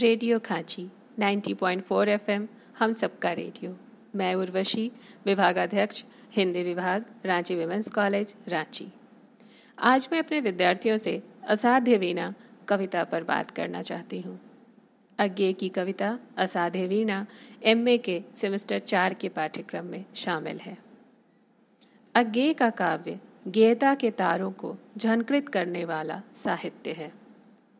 radio खांची 90.4 point हम सबका radio मैं उर्वशी विभागाध्यक्ष हिंदी विभाग रांची विमेंस कॉलेज रांची आज मैं अपने विद्यार्थियों से असाध्य वीणा कविता पर बात करना चाहती हूँ अज्ञे की कविता असाध्य वीणा एम के सेमेस्टर चार के पाठ्यक्रम में शामिल है अज्ञे का काव्य गेयता के तारों को झनकृत करने वाला साहित्य है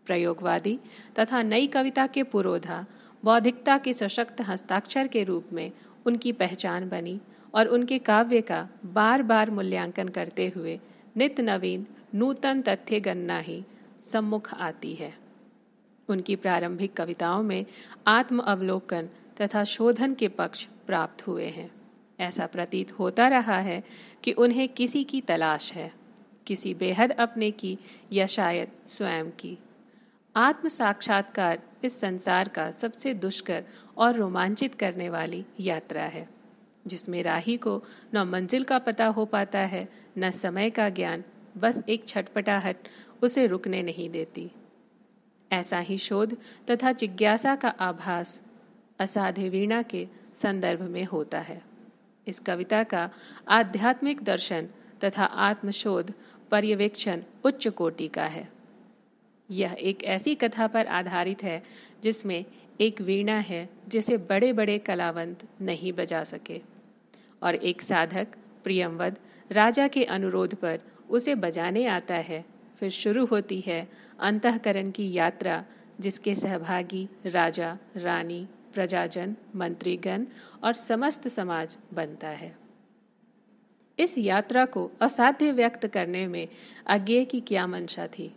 प्रयोगवादी तथा नई कविता के पुरोधा बौद्धिकता के सशक्त हस्ताक्षर के रूप में उनकी पहचान बनी और उनके काव्य का बार बार मूल्यांकन करते हुए नित नवीन नूतन तथ्य गणना ही सम्मुख आती है उनकी प्रारंभिक कविताओं में आत्म अवलोकन तथा शोधन के पक्ष प्राप्त हुए हैं ऐसा प्रतीत होता रहा है कि उन्हें किसी की तलाश है किसी बेहद अपने की या शायद स्वयं की आत्म साक्षात्कार इस संसार का सबसे दुष्कर और रोमांचित करने वाली यात्रा है जिसमें राही को न मंजिल का पता हो पाता है न समय का ज्ञान बस एक छटपटाहट उसे रुकने नहीं देती ऐसा ही शोध तथा जिज्ञासा का आभास असाधे वीणा के संदर्भ में होता है इस कविता का आध्यात्मिक दर्शन तथा आत्मशोध पर्यवेक्षण उच्च कोटि का है यह एक ऐसी कथा पर आधारित है जिसमें एक वीणा है जिसे बड़े बड़े कलावंत नहीं बजा सके और एक साधक प्रियमवद राजा के अनुरोध पर उसे बजाने आता है फिर शुरू होती है अंतकरण की यात्रा जिसके सहभागी राजा रानी प्रजाजन मंत्रीगण और समस्त समाज बनता है इस यात्रा को असाध्य व्यक्त करने में अज्ञे की क्या मंशा थी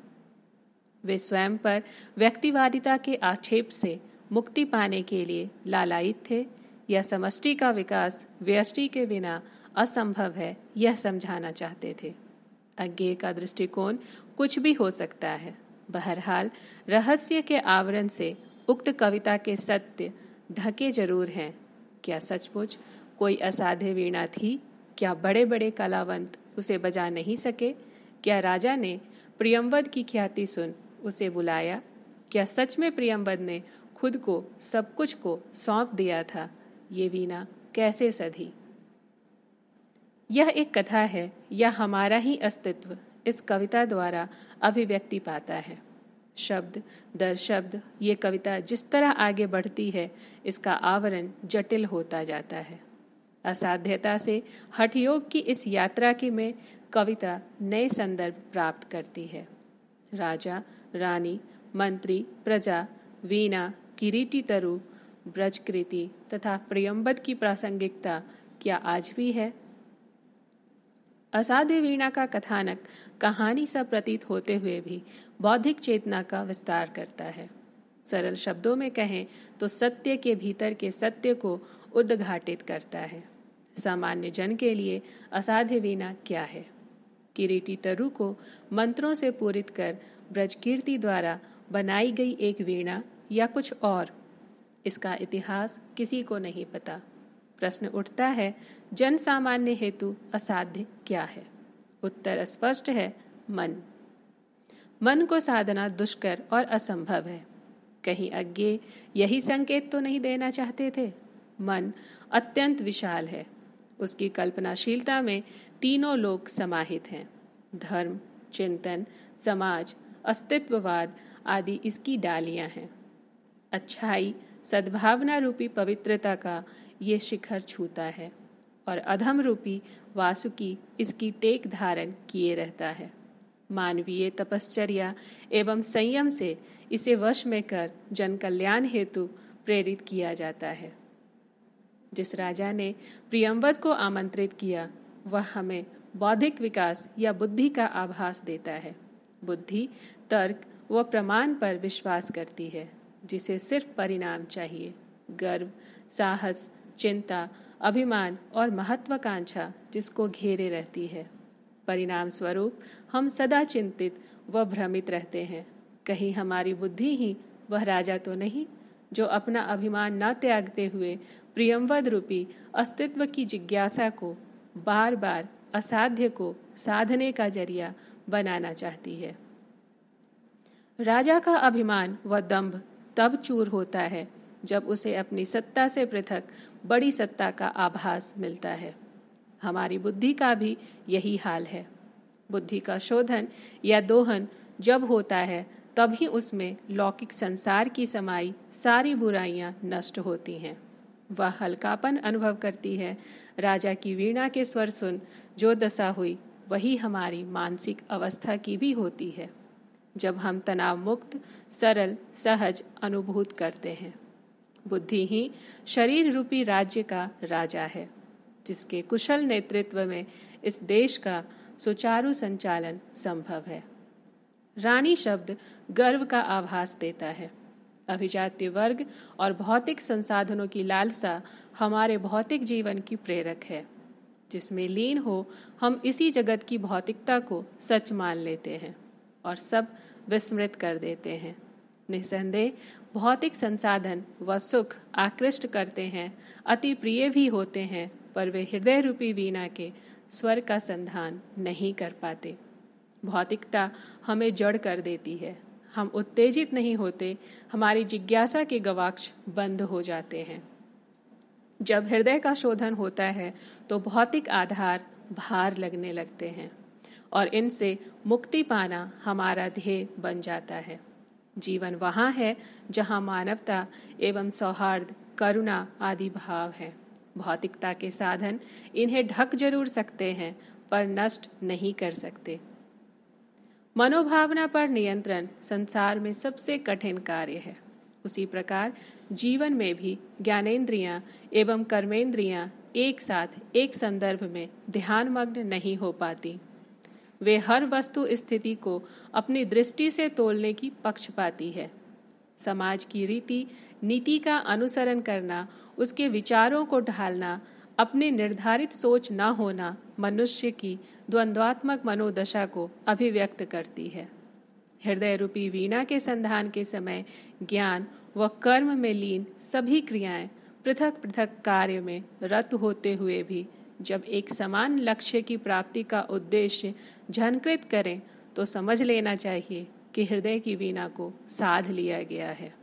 वे स्वयं पर व्यक्तिवादिता के आक्षेप से मुक्ति पाने के लिए लालायित थे यह समष्टि का विकास व्यष्टि के बिना असंभव है यह समझाना चाहते थे अज्ञे का दृष्टिकोण कुछ भी हो सकता है बहरहाल रहस्य के आवरण से उक्त कविता के सत्य ढके जरूर हैं क्या सचमुच कोई असाध्य वीणा थी क्या बड़े बड़े कलावंत उसे बजा नहीं सके क्या राजा ने प्रियमवद की ख्याति सुन उसे बुलाया क्या सच में प्रियम्बद ने खुद को सब कुछ को सौंप दिया था ये वीणा कैसे सधी यह एक कथा है या हमारा ही अस्तित्व इस कविता द्वारा अभिव्यक्ति पाता है शब्द दर शब्द ये कविता जिस तरह आगे बढ़ती है इसका आवरण जटिल होता जाता है असाध्यता से हठयोग की इस यात्रा की में कविता नए संदर्भ प्राप्त करती है राजा रानी मंत्री प्रजा वीणा किरीटी तरु ब्रजकृति तथा प्रियम्बद की प्रासंगिकता क्या आज भी है असाध्य वीणा का कथानक कहानी सा प्रतीत होते हुए भी बौद्धिक चेतना का विस्तार करता है सरल शब्दों में कहें तो सत्य के भीतर के सत्य को उद्घाटित करता है सामान्य जन के लिए असाध्य वीणा क्या है किरीटी तरु को मंत्रों से पूरित कर ब्रजकीर्ति द्वारा बनाई गई एक वीणा या कुछ और इसका इतिहास किसी को नहीं पता प्रश्न उठता है जन सामान्य हेतु असाध्य क्या है उत्तर स्पष्ट है मन मन को साधना दुष्कर और असंभव है कहीं अज्ञे यही संकेत तो नहीं देना चाहते थे मन अत्यंत विशाल है उसकी कल्पनाशीलता में तीनों लोग समाहित हैं धर्म चिंतन समाज अस्तित्ववाद आदि इसकी डालियां हैं अच्छाई सद्भावना रूपी पवित्रता का ये शिखर छूता है और अधम रूपी वासुकी इसकी टेक धारण किए रहता है मानवीय तपश्चर्या एवं संयम से इसे वश में कर जन कल्याण हेतु प्रेरित किया जाता है जिस राजा ने प्रियमवत को आमंत्रित किया वह हमें बौद्धिक विकास या बुद्धि का आभास देता है बुद्धि तर्क व प्रमाण पर विश्वास करती है जिसे सिर्फ परिणाम चाहिए गर्व साहस चिंता अभिमान और महत्वाकांक्षा जिसको घेरे रहती है परिणाम स्वरूप हम सदा चिंतित व भ्रमित रहते हैं कहीं हमारी बुद्धि ही वह राजा तो नहीं जो अपना अभिमान न त्यागते हुए प्रियमवद रूपी अस्तित्व की जिज्ञासा को बार बार असाध्य को साधने का जरिया बनाना चाहती है राजा का अभिमान व दंभ तब चूर होता है जब उसे अपनी सत्ता से पृथक बड़ी सत्ता का आभास मिलता है हमारी बुद्धि का भी यही हाल है बुद्धि का शोधन या दोहन जब होता है तभी उसमें लौकिक संसार की समाई सारी बुराइयां नष्ट होती हैं वह हल्कापन अनुभव करती है राजा की वीणा के स्वर सुन जो दशा हुई वही हमारी मानसिक अवस्था की भी होती है जब हम तनाव मुक्त सरल सहज अनुभूत करते हैं बुद्धि ही शरीर रूपी राज्य का राजा है जिसके कुशल नेतृत्व में इस देश का सुचारू संचालन संभव है रानी शब्द गर्व का आभास देता है अभिजात्य वर्ग और भौतिक संसाधनों की लालसा हमारे भौतिक जीवन की प्रेरक है जिसमें लीन हो हम इसी जगत की भौतिकता को सच मान लेते हैं और सब विस्मृत कर देते हैं निसंदेह भौतिक संसाधन व सुख आकृष्ट करते हैं अति प्रिय भी होते हैं पर वे हृदय रूपी वीणा के स्वर का संधान नहीं कर पाते भौतिकता हमें जड़ कर देती है हम उत्तेजित नहीं होते हमारी जिज्ञासा के गवाक्ष बंद हो जाते हैं जब हृदय का शोधन होता है तो भौतिक आधार भार लगने लगते हैं और इनसे मुक्ति पाना हमारा ध्येय बन जाता है जीवन वहाँ है जहाँ मानवता एवं सौहार्द करुणा आदि भाव है भौतिकता के साधन इन्हें ढक जरूर सकते हैं पर नष्ट नहीं कर सकते मनोभावना पर नियंत्रण संसार में सबसे कठिन कार्य है उसी प्रकार जीवन में भी ज्ञानेन्द्रियां एवं कर्मेंद्रियां एक साथ एक संदर्भ में ध्यानमग्न नहीं हो पाती वे हर वस्तु स्थिति को अपनी दृष्टि से तोलने की पक्ष पाती है समाज की रीति नीति का अनुसरण करना उसके विचारों को ढालना अपने निर्धारित सोच न होना मनुष्य की द्वंद्वात्मक मनोदशा को अभिव्यक्त करती है हृदय रूपी वीणा के संधान के समय ज्ञान व कर्म में लीन सभी क्रियाएं पृथक पृथक कार्य में रत होते हुए भी जब एक समान लक्ष्य की प्राप्ति का उद्देश्य झनकृत करें तो समझ लेना चाहिए कि हृदय की वीणा को साध लिया गया है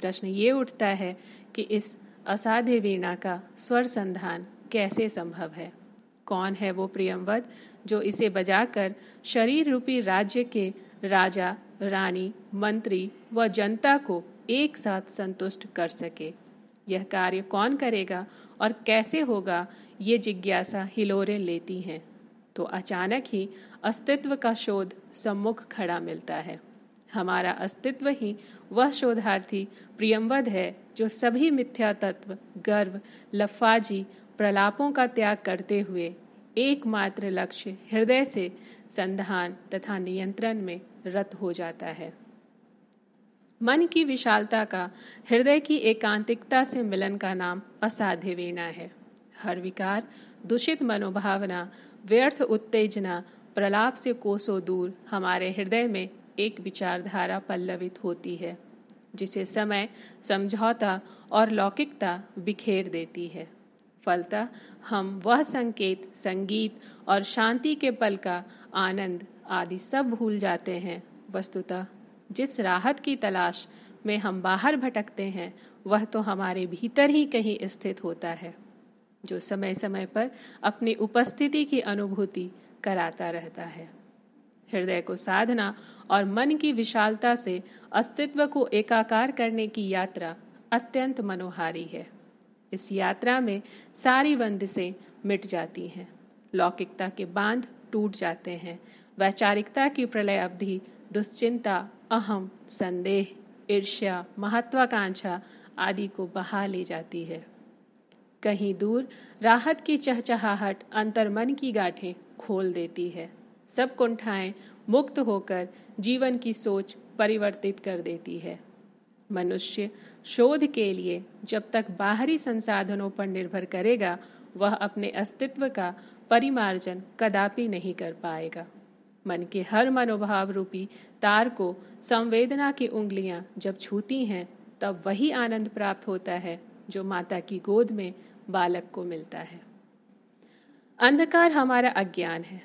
प्रश्न ये उठता है कि इस असाध्य वीणा का स्वर संधान कैसे संभव है कौन है वो प्रियमवद जो इसे बजाकर शरीर रूपी राज्य के राजा रानी मंत्री व जनता को एक साथ संतुष्ट कर सके यह कार्य कौन करेगा और कैसे होगा ये जिज्ञासा हिलोरे लेती हैं तो अचानक ही अस्तित्व का शोध सम्मुख खड़ा मिलता है हमारा अस्तित्व ही वह शोधार्थी प्रियमवद है जो सभी मिथ्या तत्व गर्व लफाजी प्रलापों का त्याग करते हुए एकमात्र लक्ष्य हृदय से संधान तथा नियंत्रण में रत हो जाता है मन की विशालता का हृदय की एकांतिकता से मिलन का नाम असाध्य वीणा है हर विकार दूषित मनोभावना व्यर्थ उत्तेजना प्रलाप से कोसों दूर हमारे हृदय में एक विचारधारा पल्लवित होती है जिसे समय समझौता और लौकिकता बिखेर देती है फलतः हम वह संकेत संगीत और शांति के पल का आनंद आदि सब भूल जाते हैं वस्तुतः जिस राहत की तलाश में हम बाहर भटकते हैं वह तो हमारे भीतर ही कहीं स्थित होता है जो समय समय पर अपनी उपस्थिति की अनुभूति कराता रहता है हृदय को साधना और मन की विशालता से अस्तित्व को एकाकार करने की यात्रा अत्यंत मनोहारी है इस यात्रा में सारी बंदिशें मिट जाती हैं लौकिकता के बांध टूट जाते हैं वैचारिकता की प्रलय अवधि दुश्चिंता अहम संदेह ईर्ष्या महत्वाकांक्षा आदि को बहा ले जाती है कहीं दूर राहत की चहचहाहट अंतर्मन की गाठें खोल देती है सब कुंठाएं मुक्त होकर जीवन की सोच परिवर्तित कर देती है मनुष्य शोध के लिए जब तक बाहरी संसाधनों पर निर्भर करेगा वह अपने अस्तित्व का परिमार्जन कदापि नहीं कर पाएगा मन के हर मनोभाव रूपी तार को संवेदना की उंगलियां जब छूती हैं तब वही आनंद प्राप्त होता है जो माता की गोद में बालक को मिलता है अंधकार हमारा अज्ञान है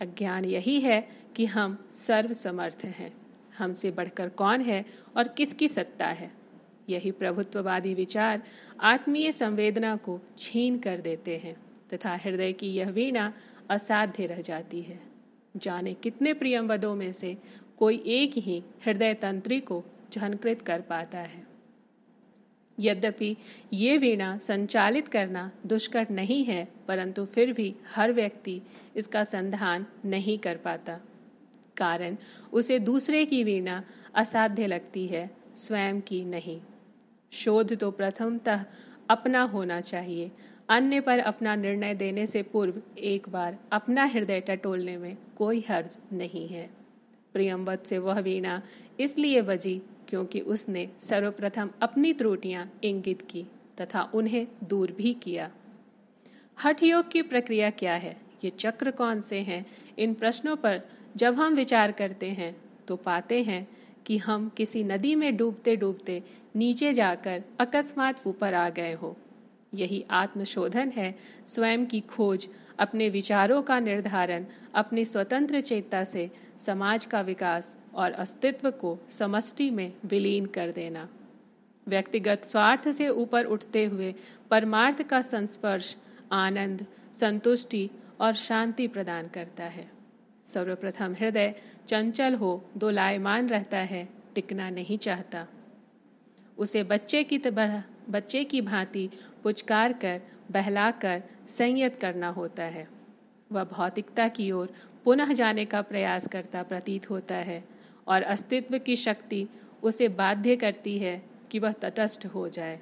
अज्ञान यही है कि हम सर्वसमर्थ हैं हमसे बढ़कर कौन है और किसकी सत्ता है यही प्रभुत्ववादी विचार आत्मीय संवेदना को छीन कर देते हैं तथा हृदय की यह वीणा असाध्य रह जाती है जाने कितने प्रियम वदों में से कोई एक ही हृदय तंत्री को झनकृत कर पाता है यद्यपि ये वीणा संचालित करना दुष्कर नहीं है परंतु फिर भी हर व्यक्ति इसका संधान नहीं कर पाता कारण उसे दूसरे की वीणा असाध्य लगती है स्वयं की नहीं शोध तो प्रथमतः अपना होना चाहिए अन्य पर अपना निर्णय देने से पूर्व एक बार अपना हृदय टटोलने में कोई हर्ज नहीं है प्रियमवत से वह वीणा इसलिए बजी क्योंकि उसने सर्वप्रथम अपनी त्रुटियां इंगित की तथा उन्हें दूर भी किया हठ योग की प्रक्रिया क्या है ये चक्र कौन से हैं इन प्रश्नों पर जब हम विचार करते हैं तो पाते हैं कि हम किसी नदी में डूबते डूबते नीचे जाकर अकस्मात ऊपर आ गए हों यही आत्मशोधन है स्वयं की खोज अपने विचारों का निर्धारण अपनी स्वतंत्र चेता से समाज का विकास और अस्तित्व को समष्टि में विलीन कर देना व्यक्तिगत स्वार्थ से ऊपर उठते हुए परमार्थ का संस्पर्श आनंद संतुष्टि और शांति प्रदान करता है सर्वप्रथम हृदय चंचल हो दोलायमान रहता है टिकना नहीं चाहता उसे बच्चे की तरह बच्चे की भांति पुचकार कर बहला कर संयत करना होता है वह भौतिकता की ओर पुनः जाने का प्रयास करता प्रतीत होता है और अस्तित्व की शक्ति उसे बाध्य करती है कि वह तटस्थ हो जाए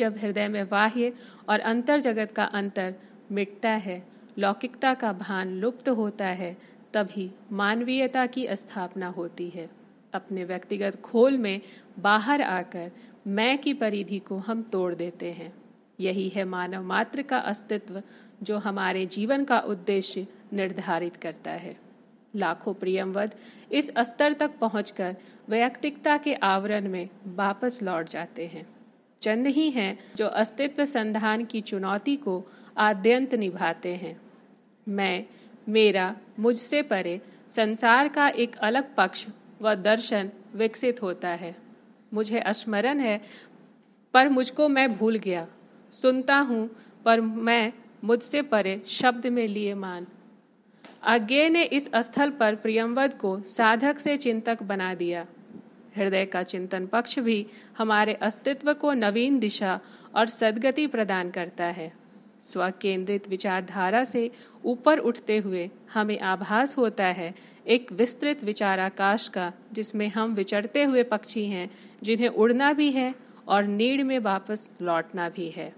जब हृदय में बाह्य और अंतर जगत का अंतर मिटता है लौकिकता का भान लुप्त होता है तभी मानवीयता की स्थापना होती है अपने व्यक्तिगत खोल में बाहर आकर मैं की परिधि को हम तोड़ देते हैं यही है मानव मात्र का अस्तित्व जो हमारे जीवन का उद्देश्य निर्धारित करता है लाखों प्रियमवद इस स्तर तक पहुंचकर व्यक्तिकता के आवरण में वापस लौट जाते हैं चंद ही हैं जो अस्तित्व संधान की चुनौती को आद्यंत निभाते हैं मैं मेरा मुझसे परे संसार का एक अलग पक्ष व दर्शन विकसित होता है मुझे स्मरण है पर मुझको मैं भूल गया सुनता हूँ पर मैं मुझसे परे शब्द में लिए मान अज्ञे ने इस स्थल पर प्रियमवद को साधक से चिंतक बना दिया हृदय का चिंतन पक्ष भी हमारे अस्तित्व को नवीन दिशा और सदगति प्रदान करता है स्व केंद्रित विचारधारा से ऊपर उठते हुए हमें आभास होता है एक विस्तृत विचाराकाश का जिसमें हम विचरते हुए पक्षी हैं जिन्हें उड़ना भी है और नीड में वापस लौटना भी है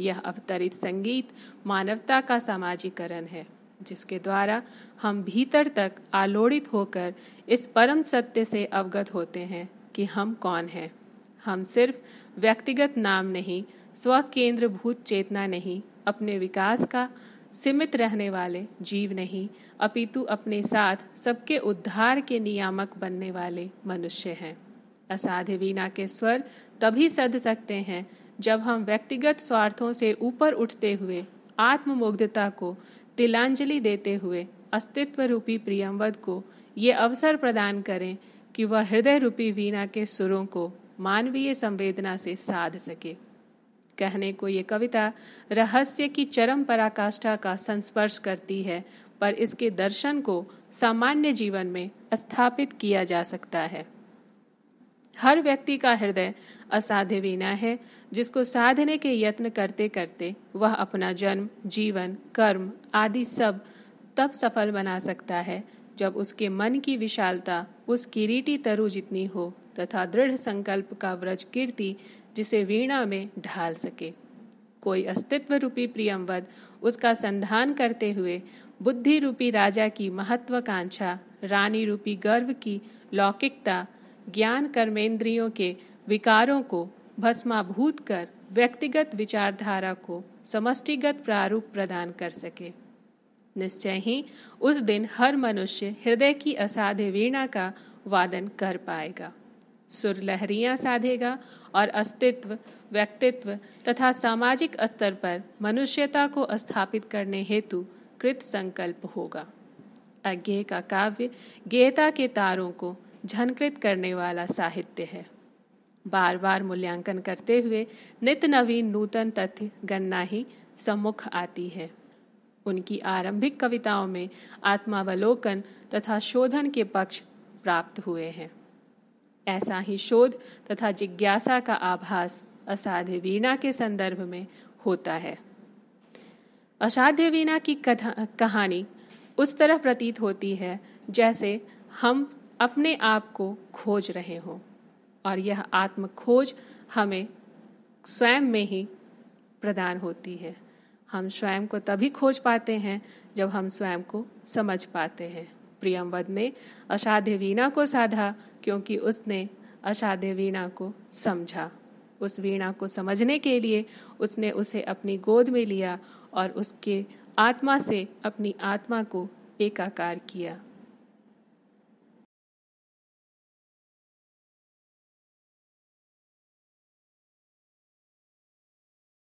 यह अवतरित संगीत मानवता का सामाजिकरण है जिसके द्वारा हम भीतर तक आलोड़ित होकर इस परम सत्य से अवगत होते हैं कि हम कौन हैं हम सिर्फ व्यक्तिगत नाम नहीं स्व केंद्रभूत चेतना नहीं अपने विकास का सीमित रहने वाले जीव नहीं अपितु अपने साथ सबके उद्धार के नियामक बनने वाले मनुष्य हैं असाध्य वीणा के स्वर तभी सद सकते हैं जब हम व्यक्तिगत स्वार्थों से ऊपर उठते हुए आत्ममुग्धता को तिलांजलि देते हुए अस्तित्व रूपी प्रियमवद को ये अवसर प्रदान करें कि वह हृदय रूपी वीणा के सुरों को मानवीय संवेदना से साध सके कहने को ये कविता रहस्य की चरम पराकाष्ठा का संस्पर्श करती है पर इसके दर्शन को सामान्य जीवन में स्थापित किया जा सकता है हर व्यक्ति का हृदय असाध्य वीणा है जिसको साधने के यत्न करते करते वह अपना जन्म जीवन कर्म आदि सब तब सफल बना सकता है जब उसके मन की विशालता उस किरीटी तरु जितनी हो तथा दृढ़ संकल्प का व्रज कीर्ति जिसे वीणा में ढाल सके कोई अस्तित्व रूपी प्रियमवद उसका संधान करते हुए बुद्धि रूपी राजा की महत्वाकांक्षा रानी रूपी गर्व की लौकिकता ज्ञान कर्मेंद्रियों के विकारों को भस्माभूत कर व्यक्तिगत विचारधारा को समष्टिगत प्रारूप प्रदान कर सके निश्चय ही उस दिन हर मनुष्य हृदय की असाध्य वीणा का वादन कर पाएगा सुर लहरियां साधेगा और अस्तित्व व्यक्तित्व तथा सामाजिक स्तर पर मनुष्यता को स्थापित करने हेतु कृत संकल्प होगा अज्ञे का काव्य गेयता के तारों को झनकृत करने वाला साहित्य है बार बार मूल्यांकन करते हुए नित नवीन नूतन तथ्य गणना ही सम्मुख आती है उनकी आरंभिक कविताओं में आत्मावलोकन तथा शोधन के पक्ष प्राप्त हुए हैं ऐसा ही शोध तथा जिज्ञासा का आभास असाध्य वीणा के संदर्भ में होता है असाध्य वीणा की कहानी उस तरह प्रतीत होती है जैसे हम अपने आप को खोज रहे हों और यह आत्म खोज हमें स्वयं में ही प्रदान होती है हम स्वयं को तभी खोज पाते हैं जब हम स्वयं को समझ पाते हैं प्रियमवद ने असाध्य वीणा को साधा क्योंकि उसने असाध्य वीणा को समझा उस वीणा को समझने के लिए उसने उसे अपनी गोद में लिया और उसके आत्मा से अपनी आत्मा को एकाकार किया